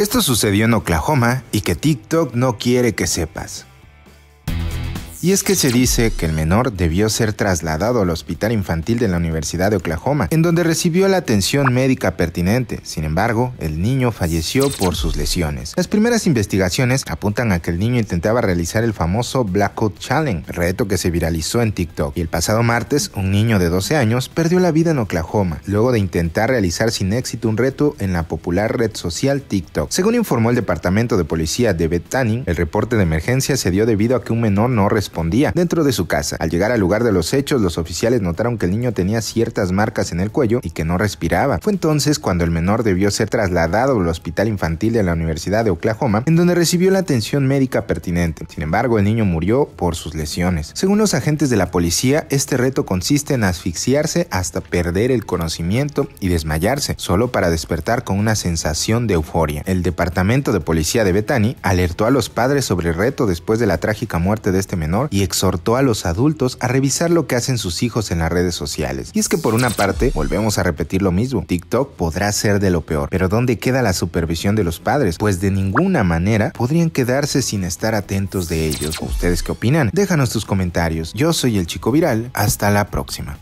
Esto sucedió en Oklahoma y que TikTok no quiere que sepas. Y es que se dice que el menor debió ser trasladado al hospital infantil de la Universidad de Oklahoma, en donde recibió la atención médica pertinente. Sin embargo, el niño falleció por sus lesiones. Las primeras investigaciones apuntan a que el niño intentaba realizar el famoso Blackout Challenge, reto que se viralizó en TikTok. Y el pasado martes, un niño de 12 años perdió la vida en Oklahoma, luego de intentar realizar sin éxito un reto en la popular red social TikTok. Según informó el Departamento de Policía de Bethany, el reporte de emergencia se dio debido a que un menor no respondió dentro de su casa. Al llegar al lugar de los hechos, los oficiales notaron que el niño tenía ciertas marcas en el cuello y que no respiraba. Fue entonces cuando el menor debió ser trasladado al hospital infantil de la Universidad de Oklahoma, en donde recibió la atención médica pertinente. Sin embargo, el niño murió por sus lesiones. Según los agentes de la policía, este reto consiste en asfixiarse hasta perder el conocimiento y desmayarse, solo para despertar con una sensación de euforia. El departamento de policía de Bethany alertó a los padres sobre el reto después de la trágica muerte de este menor y exhortó a los adultos a revisar lo que hacen sus hijos en las redes sociales. Y es que por una parte, volvemos a repetir lo mismo, TikTok podrá ser de lo peor, pero ¿dónde queda la supervisión de los padres? Pues de ninguna manera podrían quedarse sin estar atentos de ellos. ¿Ustedes qué opinan? Déjanos tus comentarios. Yo soy el chico viral. Hasta la próxima.